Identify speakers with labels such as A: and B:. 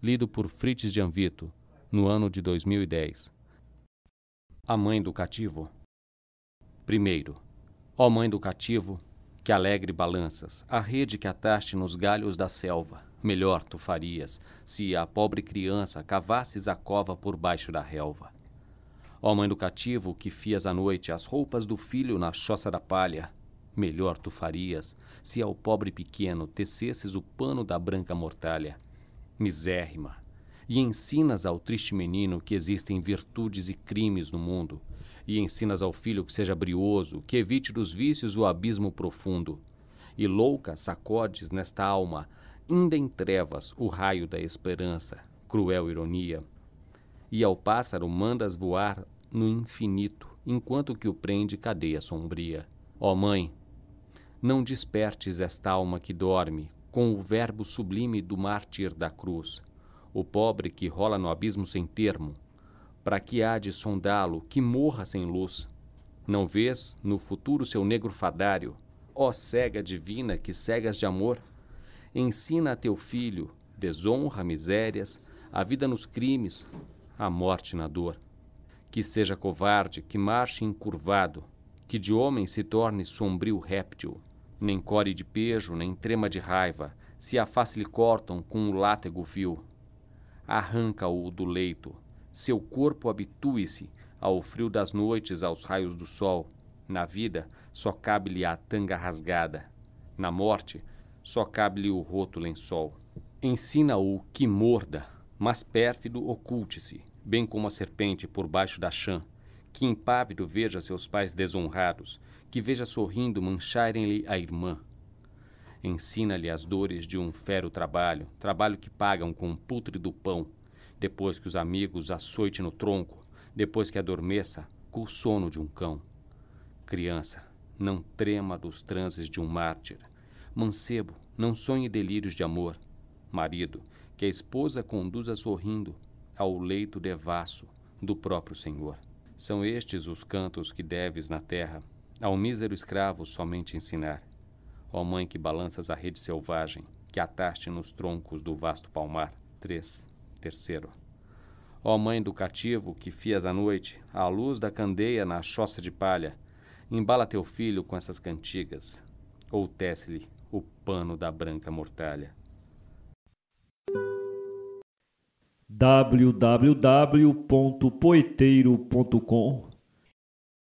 A: lido por Frites de Anvito, no ano de 2010. A Mãe do Cativo Primeiro, ó Mãe do Cativo, que alegre balanças, a rede que ataste nos galhos da selva. Melhor tu farias, se a pobre criança cavasses a cova por baixo da relva. Ó mãe do cativo, que fias à noite as roupas do filho na choça da palha, melhor tu farias, se ao pobre pequeno tecesses o pano da branca mortalha misérrima, e ensinas ao triste menino que existem virtudes e crimes no mundo, e ensinas ao filho que seja brioso, que evite dos vícios o abismo profundo. E louca sacodes nesta alma, ainda em trevas, o raio da esperança, cruel ironia. E ao pássaro mandas voar no infinito, enquanto que o prende cadeia sombria. Ó oh, mãe, não despertes esta alma que dorme, com o verbo sublime do mártir da cruz, o pobre que rola no abismo sem termo, para que há de sondá-lo que morra sem luz? Não vês no futuro seu negro fadário, ó cega divina que cegas de amor? Ensina a teu filho desonra, misérias, a vida nos crimes, a morte na dor. Que seja covarde, que marche encurvado, que de homem se torne sombrio réptil. Nem core de pejo, nem trema de raiva, se a face lhe cortam com o um látego vil. Arranca-o do leito, seu corpo habitue-se ao frio das noites, aos raios do sol. Na vida, só cabe-lhe a tanga rasgada. Na morte, só cabe-lhe o roto lençol. Ensina-o que morda, mas pérfido oculte-se, bem como a serpente por baixo da chã que impávido veja seus pais desonrados, que veja sorrindo mancharem-lhe a irmã. Ensina-lhe as dores de um fero trabalho, trabalho que pagam com pútrido putre do pão, depois que os amigos açoite no tronco, depois que adormeça com o sono de um cão. Criança, não trema dos transes de um mártir. Mancebo, não sonhe delírios de amor. Marido, que a esposa conduza sorrindo ao leito devasso do próprio Senhor. São estes os cantos que deves na terra, ao mísero escravo somente ensinar. Ó mãe que balanças a rede selvagem, que ataste nos troncos do vasto palmar. 3. Terceiro. Ó mãe do cativo, que fias à noite, à luz da candeia na choça de palha, embala teu filho com essas cantigas, ou tece-lhe o pano da branca mortalha. www.poeteiro.com